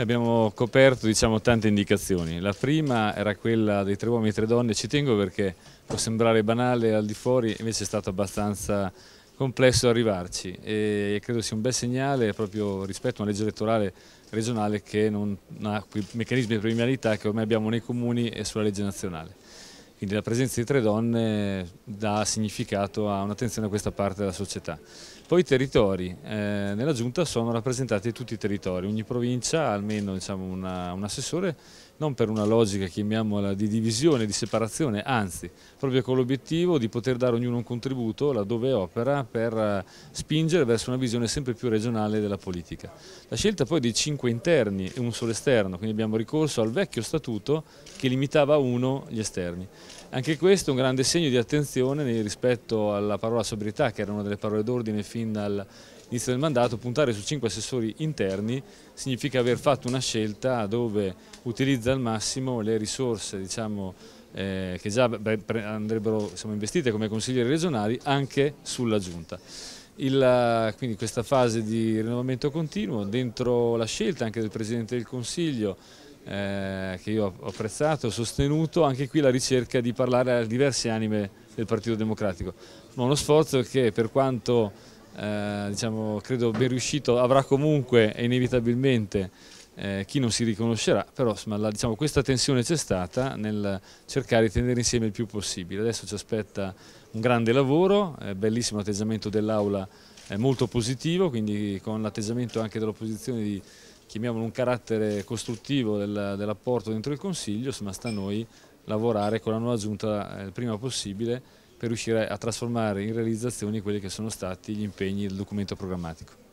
abbiamo coperto diciamo, tante indicazioni. La prima era quella dei tre uomini e tre donne, ci tengo perché può sembrare banale al di fuori, invece è stato abbastanza complesso arrivarci e credo sia un bel segnale proprio rispetto a una legge elettorale regionale che non ha quei meccanismi di premialità che ormai abbiamo nei comuni e sulla legge nazionale. Quindi la presenza di tre donne dà significato a un'attenzione a questa parte della società. Poi i territori, eh, nella giunta sono rappresentati tutti i territori, ogni provincia ha almeno diciamo, una, un assessore, non per una logica chiamiamola di divisione, di separazione, anzi proprio con l'obiettivo di poter dare ognuno un contributo laddove opera per eh, spingere verso una visione sempre più regionale della politica. La scelta poi di cinque interni e un solo esterno, quindi abbiamo ricorso al vecchio statuto che limitava a uno gli esterni. Anche questo è un grande segno di attenzione rispetto alla parola sobrietà, che era una delle parole d'ordine fin dall'inizio del mandato. Puntare su cinque assessori interni significa aver fatto una scelta dove utilizza al massimo le risorse diciamo, eh, che già andrebbero insomma, investite come consiglieri regionali anche sulla giunta. Il, quindi questa fase di rinnovamento continuo, dentro la scelta anche del Presidente del Consiglio, eh, che io ho apprezzato, ho sostenuto, anche qui la ricerca di parlare a diverse anime del Partito Democratico. Ma uno sforzo che per quanto eh, diciamo, credo ben riuscito avrà comunque e inevitabilmente eh, chi non si riconoscerà, però insomma, la, diciamo, questa tensione c'è stata nel cercare di tenere insieme il più possibile. Adesso ci aspetta un grande lavoro, eh, bellissimo atteggiamento dell'Aula eh, molto positivo, quindi con l'atteggiamento anche dell'opposizione di chiamiamolo un carattere costruttivo del, dell'apporto dentro il Consiglio, ma sta a noi lavorare con la nuova giunta eh, il prima possibile per riuscire a trasformare in realizzazioni quelli che sono stati gli impegni del documento programmatico.